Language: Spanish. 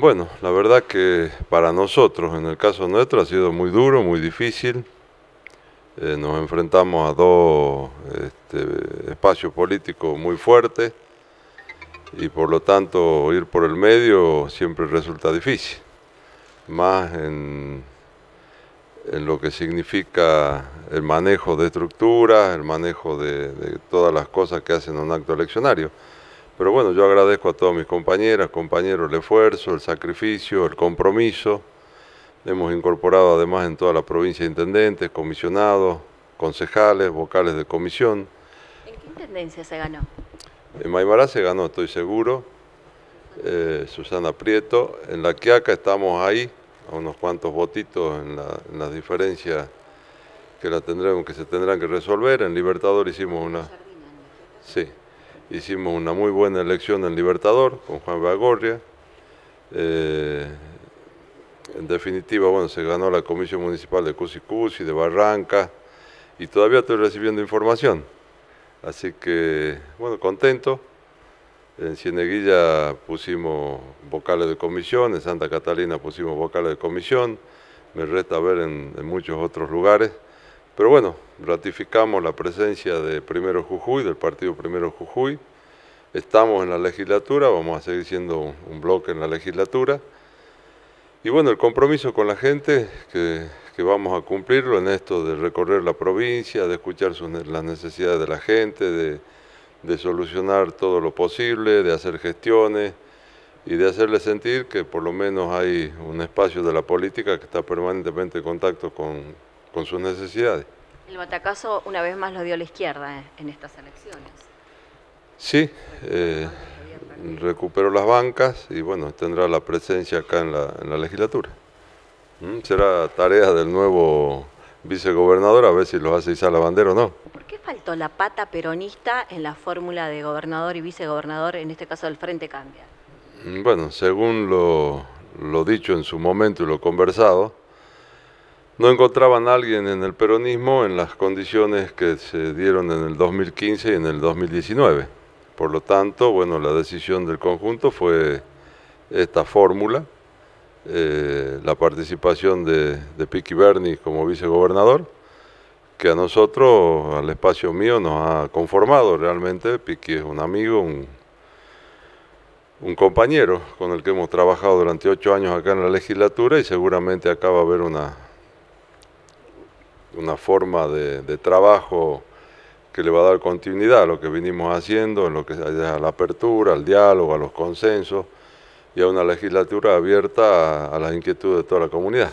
Bueno, la verdad que para nosotros, en el caso nuestro, ha sido muy duro, muy difícil. Eh, nos enfrentamos a dos este, espacios políticos muy fuertes y por lo tanto ir por el medio siempre resulta difícil, más en, en lo que significa el manejo de estructuras, el manejo de todas las cosas que hacen un acto eleccionario. Pero bueno, yo agradezco a todas mis compañeras, compañeros el esfuerzo, el sacrificio, el compromiso. Hemos incorporado además en toda la provincia intendentes, comisionados, concejales, vocales de comisión. ¿En qué intendencia se ganó? En Maimará se ganó, estoy seguro. Eh, Susana Prieto. En La Quiaca estamos ahí, a unos cuantos votitos en, las diferencias que, la tendremos, que se tendrán que resolver. En Libertador hicimos una... Sí. Hicimos una muy buena elección en Libertador con Juan Bagorria. Eh, en definitiva, bueno, se ganó la Comisión Municipal de y de Barranca, y todavía estoy recibiendo información. Así que, bueno, contento. En Cieneguilla pusimos vocales de comisión, en Santa Catalina pusimos vocales de comisión, me resta ver en muchos otros lugares. Pero bueno, ratificamos la presencia de Primero Jujuy, del partido Primero Jujuy. Estamos en la legislatura, vamos a seguir siendo un bloque en la legislatura. Y bueno, el compromiso con la gente, que, vamos a cumplirlo en esto de recorrer la provincia, de escuchar las necesidades de la gente, de, solucionar todo lo posible, de hacer gestiones y de hacerle sentir que por lo menos hay un espacio de la política que está permanentemente en contacto con, con sus necesidades. El batacazo una vez más lo dio la izquierda eh, en estas elecciones. Sí, eh, recuperó las bancas y bueno, tendrá la presencia acá en la, legislatura. ¿Mm? Será tarea del nuevo vicegobernador a ver si lo hace izar la bandera o no. ¿Por qué faltó la pata peronista en la fórmula de gobernador y vicegobernador, en este caso del Frente Cambia? Mm, bueno, según lo, lo dicho en su momento y lo conversado, no encontraban a alguien en el peronismo en las condiciones que se dieron en el 2015 y en el 2019. Por lo tanto, bueno, la decisión del conjunto fue esta fórmula, eh, la participación de, Piki Piqui Berni como vicegobernador, que a nosotros, al espacio mío, nos ha conformado realmente. Piqui es un amigo, un, un compañero con el que hemos trabajado durante ocho años acá en la legislatura y seguramente acaba va a haber una, una forma de, trabajo que le va a dar continuidad a lo que venimos haciendo, en lo que a la apertura, al diálogo, a los consensos y a una legislatura abierta a, a las inquietudes de toda la comunidad.